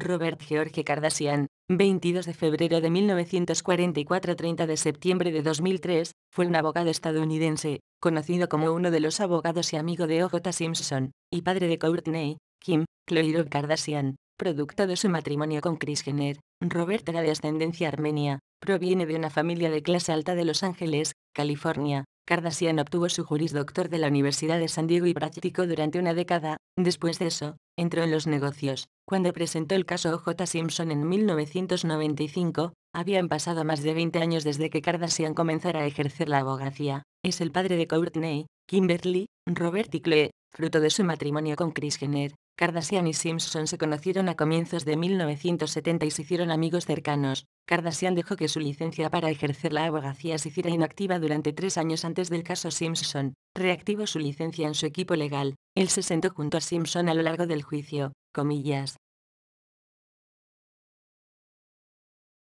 Robert George Kardashian, 22 de febrero de 1944 30 de septiembre de 2003, fue un abogado estadounidense, conocido como uno de los abogados y amigo de O.J. Simpson, y padre de Courtney, Kim, Chloe Kardashian, producto de su matrimonio con Kris Jenner. Robert era de ascendencia armenia, proviene de una familia de clase alta de Los Ángeles, California. Kardashian obtuvo su juris doctor de la Universidad de San Diego y practicó durante una década, después de eso, entró en los negocios cuando presentó el caso J. Simpson en 1995, habían pasado más de 20 años desde que Kardashian comenzara a ejercer la abogacía. Es el padre de Courtney, Kimberly, Robert y Chloe, fruto de su matrimonio con Chris Jenner. Kardashian y Simpson se conocieron a comienzos de 1970 y se hicieron amigos cercanos. Kardashian dejó que su licencia para ejercer la abogacía se hiciera inactiva durante tres años antes del caso Simpson. Reactivó su licencia en su equipo legal. Él se sentó junto a Simpson a lo largo del juicio. Comillas.